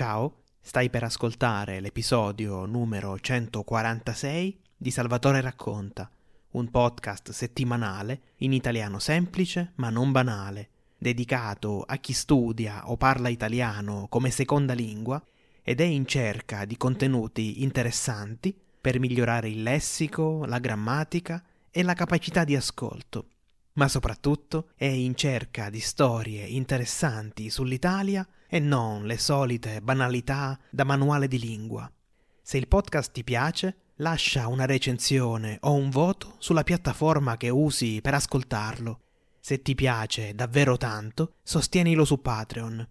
Ciao, stai per ascoltare l'episodio numero 146 di Salvatore Racconta, un podcast settimanale in italiano semplice ma non banale, dedicato a chi studia o parla italiano come seconda lingua ed è in cerca di contenuti interessanti per migliorare il lessico, la grammatica e la capacità di ascolto, ma soprattutto è in cerca di storie interessanti sull'Italia e non le solite banalità da manuale di lingua. Se il podcast ti piace, lascia una recensione o un voto sulla piattaforma che usi per ascoltarlo. Se ti piace davvero tanto, sostienilo su Patreon.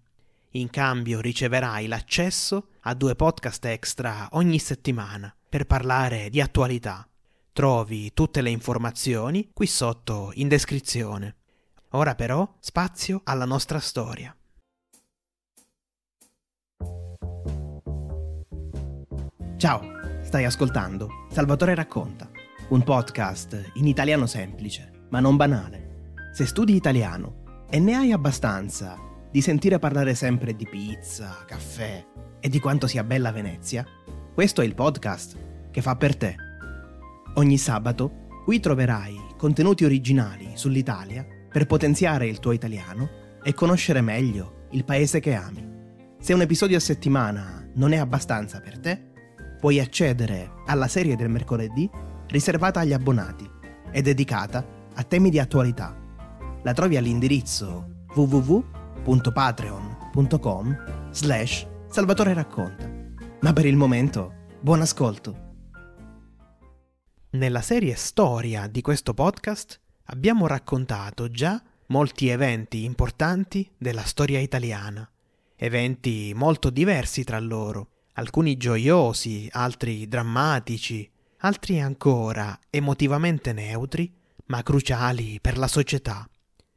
In cambio riceverai l'accesso a due podcast extra ogni settimana per parlare di attualità. Trovi tutte le informazioni qui sotto in descrizione. Ora però spazio alla nostra storia. Ciao, stai ascoltando Salvatore Racconta, un podcast in italiano semplice, ma non banale. Se studi italiano e ne hai abbastanza di sentire parlare sempre di pizza, caffè e di quanto sia bella Venezia, questo è il podcast che fa per te. Ogni sabato qui troverai contenuti originali sull'Italia per potenziare il tuo italiano e conoscere meglio il paese che ami. Se un episodio a settimana non è abbastanza per te, puoi accedere alla serie del mercoledì riservata agli abbonati e dedicata a temi di attualità. La trovi all'indirizzo www.patreon.com slash Salvatore Racconta. Ma per il momento, buon ascolto! Nella serie storia di questo podcast abbiamo raccontato già molti eventi importanti della storia italiana, eventi molto diversi tra loro alcuni gioiosi, altri drammatici, altri ancora emotivamente neutri, ma cruciali per la società.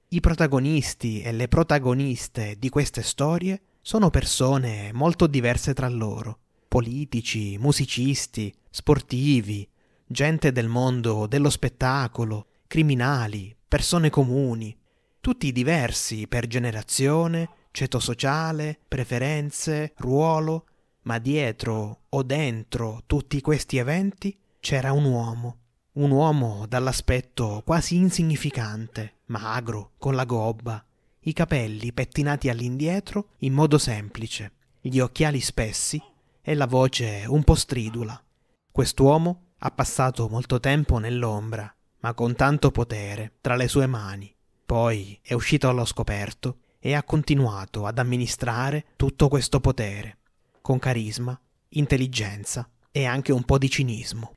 I protagonisti e le protagoniste di queste storie sono persone molto diverse tra loro, politici, musicisti, sportivi, gente del mondo dello spettacolo, criminali, persone comuni, tutti diversi per generazione, ceto sociale, preferenze, ruolo, ma dietro o dentro tutti questi eventi c'era un uomo. Un uomo dall'aspetto quasi insignificante, magro, con la gobba, i capelli pettinati all'indietro in modo semplice, gli occhiali spessi e la voce un po' stridula. Quest'uomo ha passato molto tempo nell'ombra, ma con tanto potere tra le sue mani. Poi è uscito allo scoperto e ha continuato ad amministrare tutto questo potere con carisma, intelligenza e anche un po' di cinismo.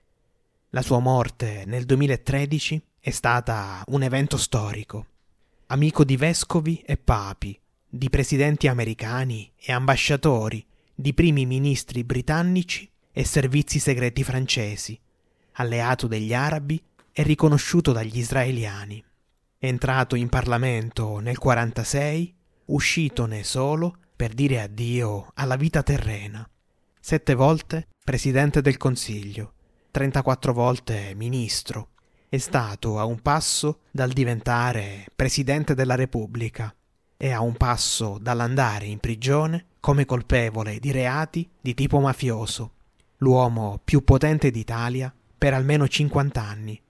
La sua morte nel 2013 è stata un evento storico. Amico di vescovi e papi, di presidenti americani e ambasciatori, di primi ministri britannici e servizi segreti francesi, alleato degli arabi e riconosciuto dagli israeliani. Entrato in Parlamento nel 1946, uscitone solo per dire addio alla vita terrena. Sette volte presidente del Consiglio, 34 volte ministro. È stato a un passo dal diventare presidente della Repubblica e a un passo dall'andare in prigione come colpevole di reati di tipo mafioso. L'uomo più potente d'Italia per almeno 50 anni,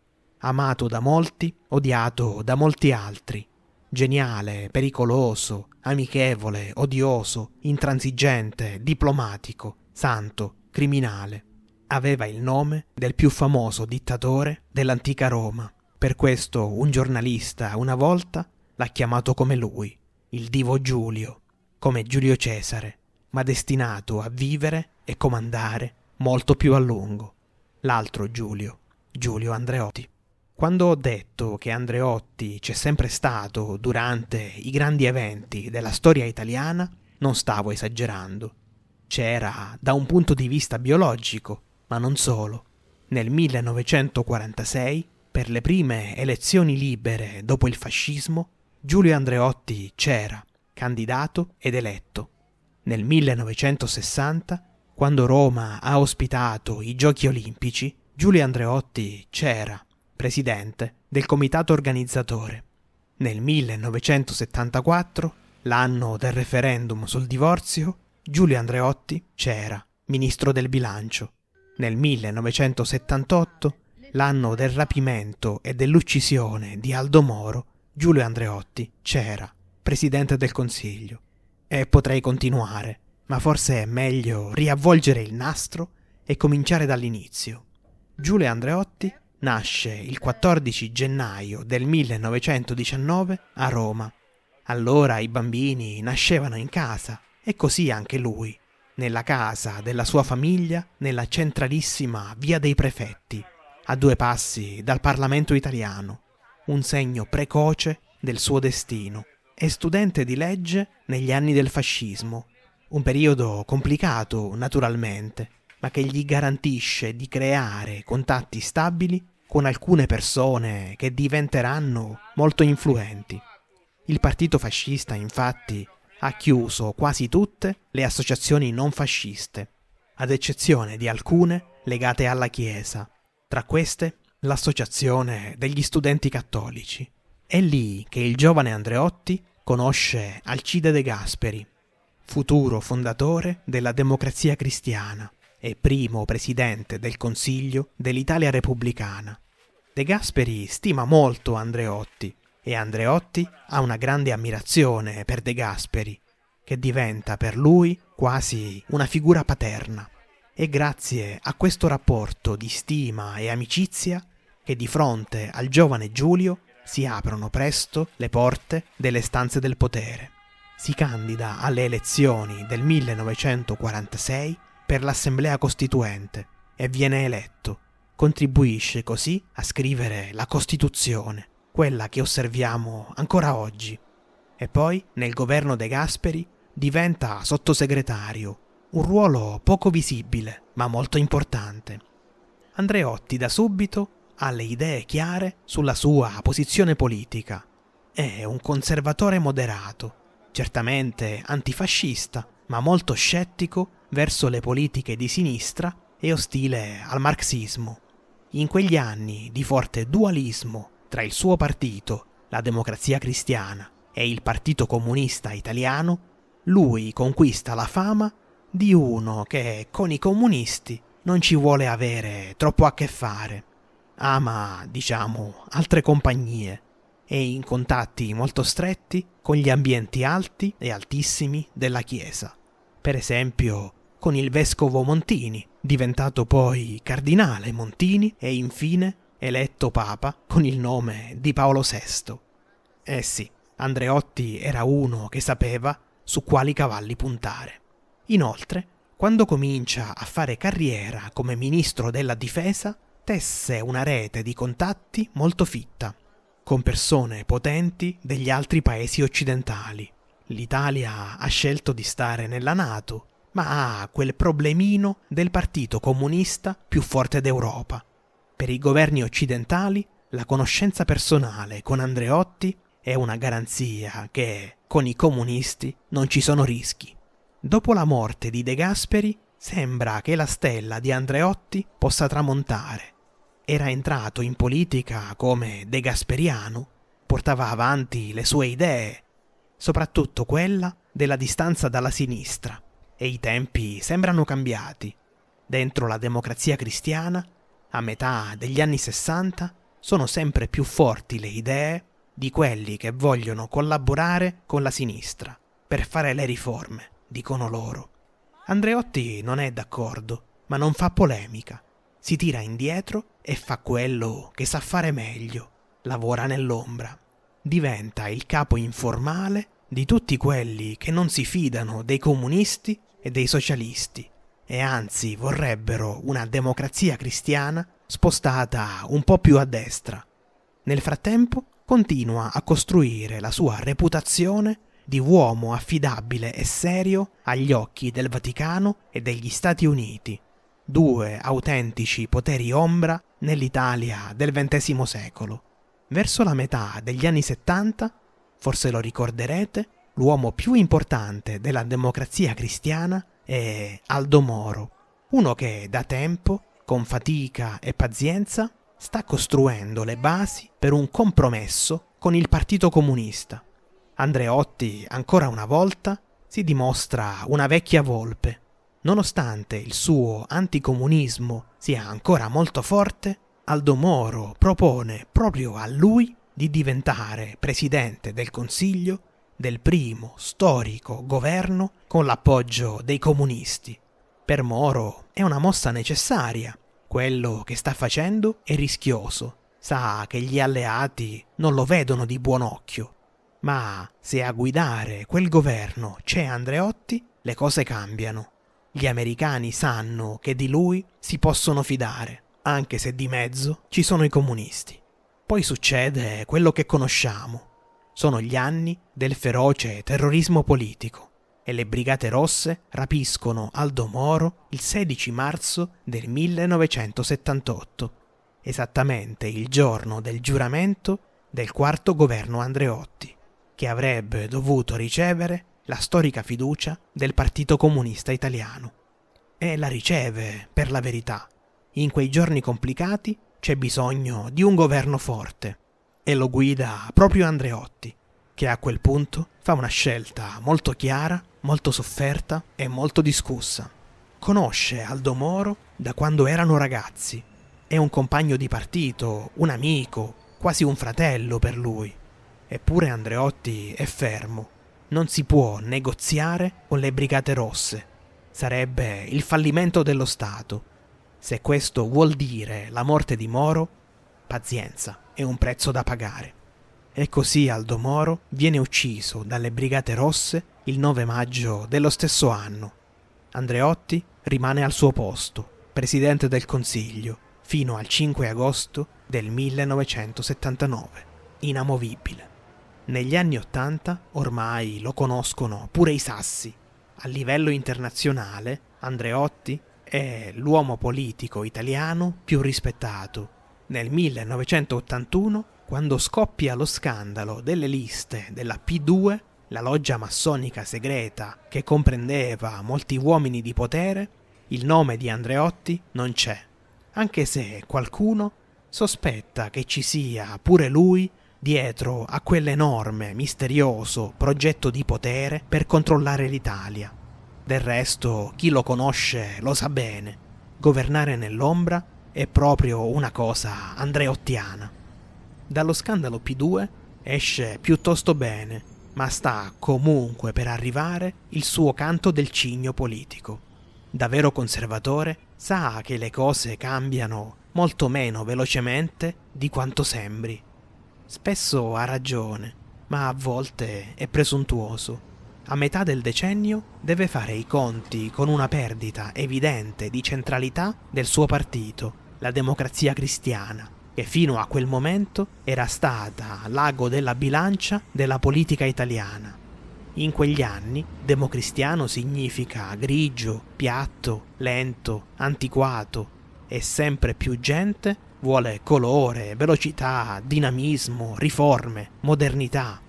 amato da molti, odiato da molti altri geniale, pericoloso, amichevole, odioso, intransigente, diplomatico, santo, criminale. Aveva il nome del più famoso dittatore dell'antica Roma. Per questo un giornalista una volta l'ha chiamato come lui, il divo Giulio, come Giulio Cesare, ma destinato a vivere e comandare molto più a lungo. L'altro Giulio, Giulio Andreotti. Quando ho detto che Andreotti c'è sempre stato durante i grandi eventi della storia italiana, non stavo esagerando. C'era da un punto di vista biologico, ma non solo. Nel 1946, per le prime elezioni libere dopo il fascismo, Giulio Andreotti c'era, candidato ed eletto. Nel 1960, quando Roma ha ospitato i Giochi olimpici, Giulio Andreotti c'era, presidente del comitato organizzatore. Nel 1974, l'anno del referendum sul divorzio, Giulio Andreotti c'era, ministro del bilancio. Nel 1978, l'anno del rapimento e dell'uccisione di Aldo Moro, Giulio Andreotti c'era, presidente del Consiglio. E potrei continuare, ma forse è meglio riavvolgere il nastro e cominciare dall'inizio. Giulio Andreotti nasce il 14 gennaio del 1919 a Roma. Allora i bambini nascevano in casa e così anche lui, nella casa della sua famiglia nella centralissima Via dei Prefetti, a due passi dal Parlamento italiano, un segno precoce del suo destino. È studente di legge negli anni del fascismo, un periodo complicato naturalmente, ma che gli garantisce di creare contatti stabili con alcune persone che diventeranno molto influenti. Il partito fascista infatti ha chiuso quasi tutte le associazioni non fasciste, ad eccezione di alcune legate alla Chiesa, tra queste l'associazione degli studenti cattolici. È lì che il giovane Andreotti conosce Alcide De Gasperi, futuro fondatore della democrazia cristiana e primo presidente del Consiglio dell'Italia repubblicana. De Gasperi stima molto Andreotti e Andreotti ha una grande ammirazione per De Gasperi, che diventa per lui quasi una figura paterna. È grazie a questo rapporto di stima e amicizia che di fronte al giovane Giulio si aprono presto le porte delle stanze del potere. Si candida alle elezioni del 1946 per l'Assemblea Costituente e viene eletto Contribuisce così a scrivere la Costituzione, quella che osserviamo ancora oggi. E poi, nel governo De Gasperi, diventa sottosegretario, un ruolo poco visibile, ma molto importante. Andreotti da subito ha le idee chiare sulla sua posizione politica. È un conservatore moderato, certamente antifascista, ma molto scettico verso le politiche di sinistra e ostile al marxismo. In quegli anni di forte dualismo tra il suo partito, la Democrazia Cristiana, e il Partito Comunista Italiano, lui conquista la fama di uno che con i comunisti non ci vuole avere troppo a che fare. Ama, diciamo, altre compagnie e in contatti molto stretti con gli ambienti alti e altissimi della Chiesa. Per esempio con il vescovo Montini, diventato poi cardinale Montini e infine eletto papa con il nome di Paolo VI. Eh sì, Andreotti era uno che sapeva su quali cavalli puntare. Inoltre, quando comincia a fare carriera come ministro della difesa, tesse una rete di contatti molto fitta, con persone potenti degli altri paesi occidentali. L'Italia ha scelto di stare nella Nato ma ha quel problemino del Partito Comunista più forte d'Europa. Per i governi occidentali la conoscenza personale con Andreotti è una garanzia che con i comunisti non ci sono rischi. Dopo la morte di De Gasperi sembra che la stella di Andreotti possa tramontare. Era entrato in politica come De Gasperiano, portava avanti le sue idee, soprattutto quella della distanza dalla sinistra e i tempi sembrano cambiati. Dentro la democrazia cristiana, a metà degli anni Sessanta, sono sempre più forti le idee di quelli che vogliono collaborare con la sinistra per fare le riforme, dicono loro. Andreotti non è d'accordo, ma non fa polemica. Si tira indietro e fa quello che sa fare meglio. Lavora nell'ombra. Diventa il capo informale di tutti quelli che non si fidano dei comunisti e dei socialisti e anzi vorrebbero una democrazia cristiana spostata un po' più a destra. Nel frattempo continua a costruire la sua reputazione di uomo affidabile e serio agli occhi del Vaticano e degli Stati Uniti, due autentici poteri ombra nell'Italia del XX secolo. Verso la metà degli anni 70 forse lo ricorderete, l'uomo più importante della democrazia cristiana è Aldo Moro, uno che da tempo, con fatica e pazienza, sta costruendo le basi per un compromesso con il Partito Comunista. Andreotti, ancora una volta, si dimostra una vecchia volpe. Nonostante il suo anticomunismo sia ancora molto forte, Aldo Moro propone proprio a lui di diventare presidente del Consiglio del primo storico governo con l'appoggio dei comunisti. Per Moro è una mossa necessaria. Quello che sta facendo è rischioso. Sa che gli alleati non lo vedono di buon occhio. Ma se a guidare quel governo c'è Andreotti, le cose cambiano. Gli americani sanno che di lui si possono fidare, anche se di mezzo ci sono i comunisti poi succede quello che conosciamo. Sono gli anni del feroce terrorismo politico e le Brigate Rosse rapiscono Aldo Moro il 16 marzo del 1978, esattamente il giorno del giuramento del quarto governo Andreotti, che avrebbe dovuto ricevere la storica fiducia del Partito Comunista Italiano. E la riceve, per la verità, in quei giorni complicati c'è bisogno di un governo forte e lo guida proprio Andreotti, che a quel punto fa una scelta molto chiara, molto sofferta e molto discussa. Conosce Aldo Moro da quando erano ragazzi. È un compagno di partito, un amico, quasi un fratello per lui. Eppure Andreotti è fermo. Non si può negoziare con le Brigate Rosse. Sarebbe il fallimento dello Stato se questo vuol dire la morte di Moro, pazienza, è un prezzo da pagare. E così Aldo Moro viene ucciso dalle Brigate Rosse il 9 maggio dello stesso anno. Andreotti rimane al suo posto, presidente del Consiglio, fino al 5 agosto del 1979, inamovibile. Negli anni Ottanta ormai lo conoscono pure i sassi. A livello internazionale, Andreotti è l'uomo politico italiano più rispettato. Nel 1981, quando scoppia lo scandalo delle liste della P2, la loggia massonica segreta che comprendeva molti uomini di potere, il nome di Andreotti non c'è, anche se qualcuno sospetta che ci sia pure lui dietro a quell'enorme, misterioso progetto di potere per controllare l'Italia. Del resto, chi lo conosce lo sa bene, governare nell'ombra è proprio una cosa andreottiana. Dallo scandalo P2 esce piuttosto bene, ma sta comunque per arrivare il suo canto del cigno politico. Davvero conservatore, sa che le cose cambiano molto meno velocemente di quanto sembri. Spesso ha ragione, ma a volte è presuntuoso a metà del decennio deve fare i conti con una perdita evidente di centralità del suo partito, la Democrazia Cristiana, che fino a quel momento era stata l'ago della bilancia della politica italiana. In quegli anni democristiano significa grigio, piatto, lento, antiquato e sempre più gente vuole colore, velocità, dinamismo, riforme, modernità.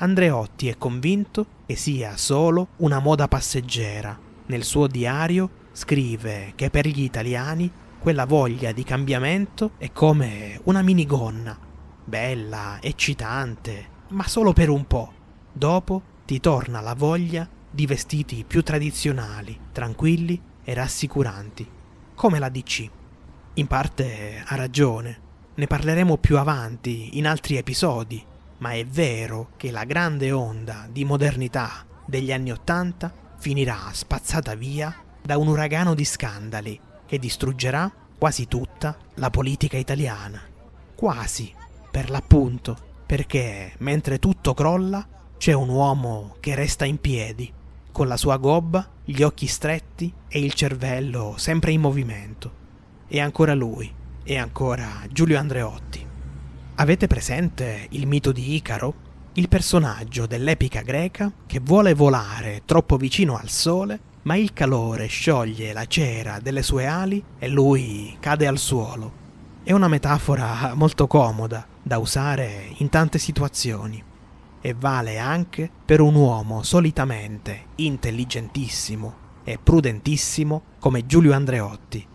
Andreotti è convinto che sia solo una moda passeggera. Nel suo diario scrive che per gli italiani quella voglia di cambiamento è come una minigonna, bella, eccitante, ma solo per un po'. Dopo ti torna la voglia di vestiti più tradizionali, tranquilli e rassicuranti, come la DC. In parte ha ragione, ne parleremo più avanti in altri episodi, ma è vero che la grande onda di modernità degli anni Ottanta finirà spazzata via da un uragano di scandali che distruggerà quasi tutta la politica italiana. Quasi, per l'appunto, perché mentre tutto crolla c'è un uomo che resta in piedi, con la sua gobba, gli occhi stretti e il cervello sempre in movimento. E ancora lui, e ancora Giulio Andreotti. Avete presente il mito di Icaro? Il personaggio dell'epica greca che vuole volare troppo vicino al sole, ma il calore scioglie la cera delle sue ali e lui cade al suolo. È una metafora molto comoda da usare in tante situazioni e vale anche per un uomo solitamente intelligentissimo e prudentissimo come Giulio Andreotti,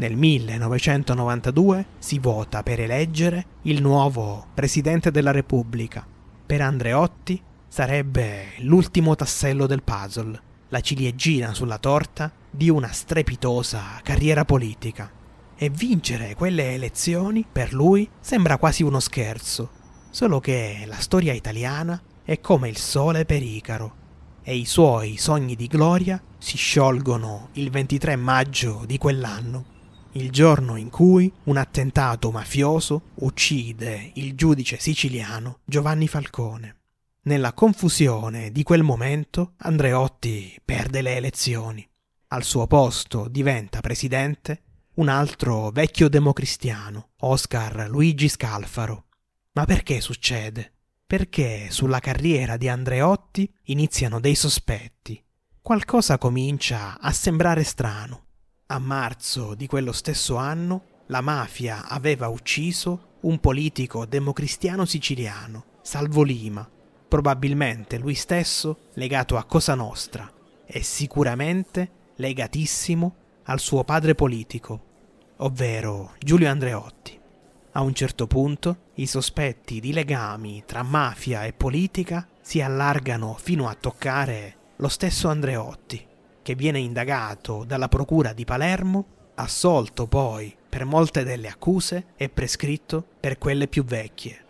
nel 1992 si vota per eleggere il nuovo Presidente della Repubblica. Per Andreotti sarebbe l'ultimo tassello del puzzle, la ciliegina sulla torta di una strepitosa carriera politica. E vincere quelle elezioni per lui sembra quasi uno scherzo, solo che la storia italiana è come il sole per Icaro e i suoi sogni di gloria si sciolgono il 23 maggio di quell'anno il giorno in cui un attentato mafioso uccide il giudice siciliano Giovanni Falcone. Nella confusione di quel momento Andreotti perde le elezioni. Al suo posto diventa presidente un altro vecchio democristiano, Oscar Luigi Scalfaro. Ma perché succede? Perché sulla carriera di Andreotti iniziano dei sospetti. Qualcosa comincia a sembrare strano. A marzo di quello stesso anno la mafia aveva ucciso un politico democristiano siciliano, Salvo Lima, probabilmente lui stesso legato a Cosa Nostra e sicuramente legatissimo al suo padre politico, ovvero Giulio Andreotti. A un certo punto i sospetti di legami tra mafia e politica si allargano fino a toccare lo stesso Andreotti che viene indagato dalla Procura di Palermo, assolto poi per molte delle accuse e prescritto per quelle più vecchie.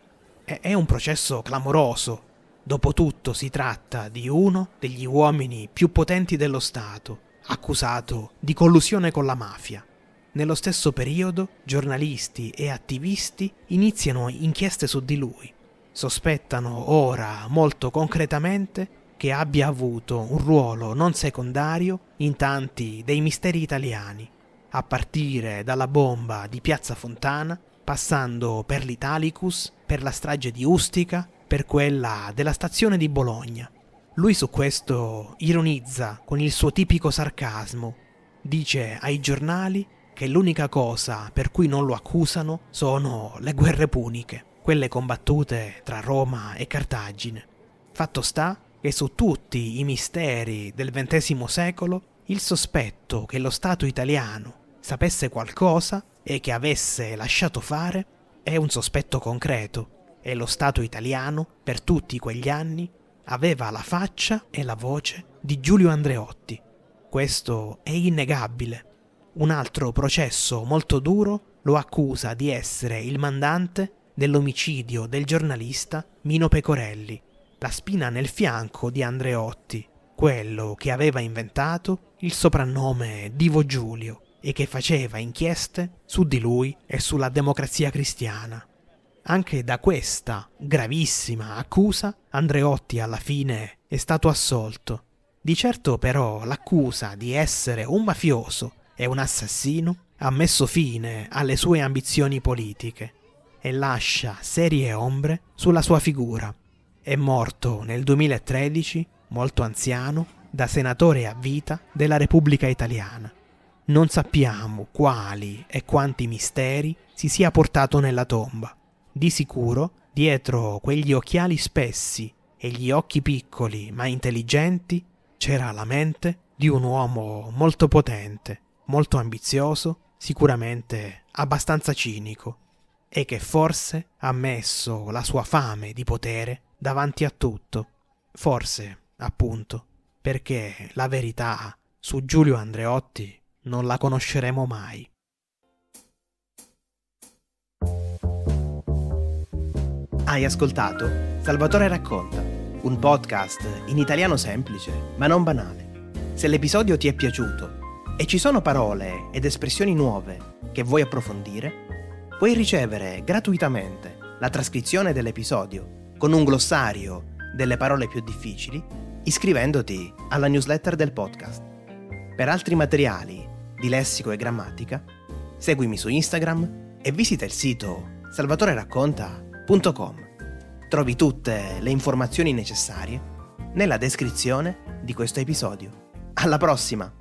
E- è un processo clamoroso. Dopotutto si tratta di uno degli uomini più potenti dello Stato, accusato di collusione con la mafia. Nello stesso periodo, giornalisti e attivisti iniziano inchieste su di lui. Sospettano ora molto concretamente che abbia avuto un ruolo non secondario in tanti dei misteri italiani, a partire dalla bomba di Piazza Fontana, passando per l'Italicus, per la strage di Ustica, per quella della stazione di Bologna. Lui su questo ironizza con il suo tipico sarcasmo. Dice ai giornali che l'unica cosa per cui non lo accusano sono le guerre puniche, quelle combattute tra Roma e Cartagine. Fatto sta e su tutti i misteri del XX secolo il sospetto che lo Stato italiano sapesse qualcosa e che avesse lasciato fare è un sospetto concreto e lo Stato italiano per tutti quegli anni aveva la faccia e la voce di Giulio Andreotti. Questo è innegabile. Un altro processo molto duro lo accusa di essere il mandante dell'omicidio del giornalista Mino Pecorelli la spina nel fianco di Andreotti, quello che aveva inventato il soprannome Divo Giulio e che faceva inchieste su di lui e sulla democrazia cristiana. Anche da questa gravissima accusa Andreotti alla fine è stato assolto. Di certo però l'accusa di essere un mafioso e un assassino ha messo fine alle sue ambizioni politiche e lascia serie ombre sulla sua figura. È morto nel 2013, molto anziano, da senatore a vita della Repubblica Italiana. Non sappiamo quali e quanti misteri si sia portato nella tomba. Di sicuro, dietro quegli occhiali spessi e gli occhi piccoli ma intelligenti, c'era la mente di un uomo molto potente, molto ambizioso, sicuramente abbastanza cinico, e che forse ha messo la sua fame di potere davanti a tutto. Forse, appunto, perché la verità su Giulio Andreotti non la conosceremo mai. Hai ascoltato Salvatore racconta, un podcast in italiano semplice, ma non banale. Se l'episodio ti è piaciuto e ci sono parole ed espressioni nuove che vuoi approfondire, puoi ricevere gratuitamente la trascrizione dell'episodio con un glossario delle parole più difficili iscrivendoti alla newsletter del podcast. Per altri materiali di lessico e grammatica, seguimi su Instagram e visita il sito salvatoreracconta.com. Trovi tutte le informazioni necessarie nella descrizione di questo episodio. Alla prossima!